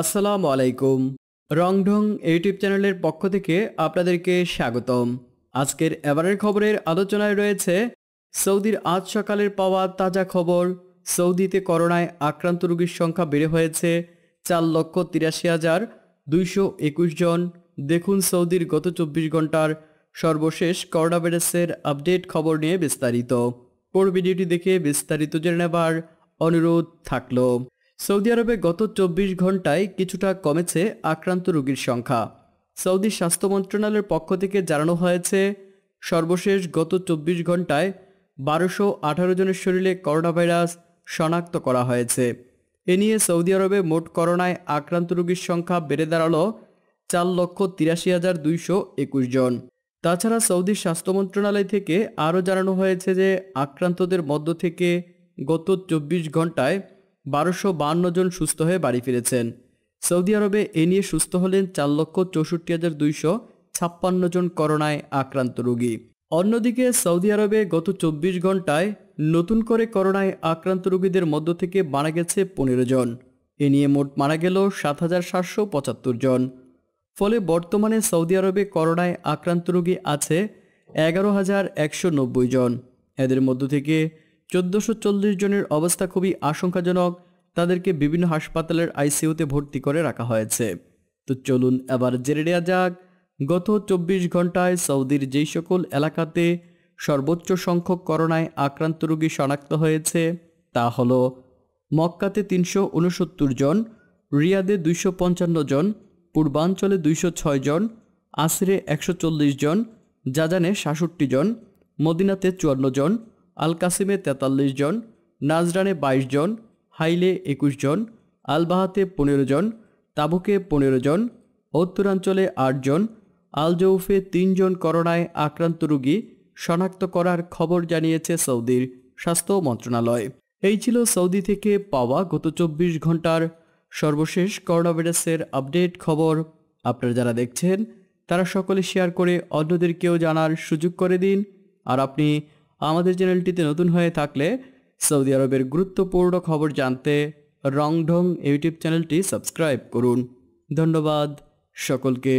আসসালামু আলাইকুম রংঢং ইউটিউব চ্যানেলের পক্ষ থেকে আপনাদেরকে স্বাগতম আজকের এবারের খবরের আলোচনায় রয়েছে সৌদির আজ সকালের পাওয়া তাজা খবর সৌদিতে করোনায় আক্রান্ত রোগীর সংখ্যা বেড়ে হয়েছে চার লক্ষ তিরাশি হাজার দুইশো একুশ জন দেখুন সৌদির গত চব্বিশ ঘন্টার সর্বশেষ করোনা ভাইরাসের আপডেট খবর নিয়ে বিস্তারিত পর ভিডিওটি দেখে বিস্তারিত জেনে নেবার অনুরোধ থাকলো সৌদি আরবে গত চব্বিশ ঘন্টায় কিছুটা কমেছে আক্রান্ত রোগীর সংখ্যা সৌদি স্বাস্থ্য মন্ত্রণালয়ের পক্ষ থেকে জানানো হয়েছে সর্বশেষ গত চব্বিশ ঘন্টায় বারোশো আঠারো জনের শরীরে করোনাভাইরাস শনাক্ত করা হয়েছে এ নিয়ে সৌদি আরবে মোট করোনায় আক্রান্ত রোগীর সংখ্যা বেড়ে দাঁড়ালো চার লক্ষ তিরাশি হাজার দুইশো একুশ জন তাছাড়া সৌদি স্বাস্থ্য মন্ত্রণালয় থেকে আরও জানানো হয়েছে যে আক্রান্তদের মধ্য থেকে গত চব্বিশ ঘন্টায় বারোশো বান্ন জন সুস্থ হয়ে বাড়ি ফিরেছেন সৌদি আরবে এ নিয়ে সুস্থ হলেন চার লক্ষ চৌষট্টি হাজার দুইশো ছাপ্পান্ন জন করোনায় আক্রান্ত রোগী অন্যদিকে সৌদি আরবে গত চব্বিশ ঘন্টায় নতুন করে করোনায় আক্রান্ত রোগীদের মধ্য থেকে মারা গেছে পনেরো জন এ নিয়ে মোট মারা গেল সাত হাজার সাতশো পঁচাত্তর জন ফলে বর্তমানে সৌদি আরবে করোনায় আক্রান্ত রোগী আছে এগারো হাজার একশো নব্বই জন এদের মধ্য থেকে চোদ্দোশো জনের অবস্থা খুবই আশঙ্কাজনক তাদেরকে বিভিন্ন হাসপাতালের আইসিইউতে ভর্তি করে রাখা হয়েছে তো চলুন এবার জেনে নেওয়া যাক গত চব্বিশ ঘন্টায় সৌদির যেই সকল এলাকাতে সর্বোচ্চ সংখ্যক করোনায় আক্রান্ত রোগী শনাক্ত হয়েছে তা হল মক্কাতে তিনশো উনসত্তর জন রিয়াদে দুইশো পঞ্চান্ন জন পূর্বাঞ্চলে দুইশো ছয় জন আসিরে একশো চল্লিশ জন জাজানে সাতষট্টি জন মদিনাতে চুয়ান্ন জন আল কাসিমে তেতাল্লিশ জন নাজরানে বাইশ জন হাইলে একুশ জন আলবাহাতে পনেরো জন তাবুকে পনেরো জন উত্তরাঞ্চলে আটজন আলজৌফে তিনজন করোনায় আক্রান্ত রোগী শনাক্ত করার খবর জানিয়েছে সৌদির স্বাস্থ্য মন্ত্রণালয় এই ছিল সৌদি থেকে পাওয়া গত চব্বিশ ঘন্টার সর্বশেষ করোনাভাইরাসের আপডেট খবর আপনারা যারা দেখছেন তারা সকলে শেয়ার করে অন্যদেরকেও জানার সুযোগ করে দিন আর আপনি আমাদের চ্যানেলটিতে নতুন হয়ে থাকলে সৌদি আরবের গুরুত্বপূর্ণ খবর জানতে রংঢং ইউটিউব চ্যানেলটি সাবস্ক্রাইব করুন ধন্যবাদ সকলকে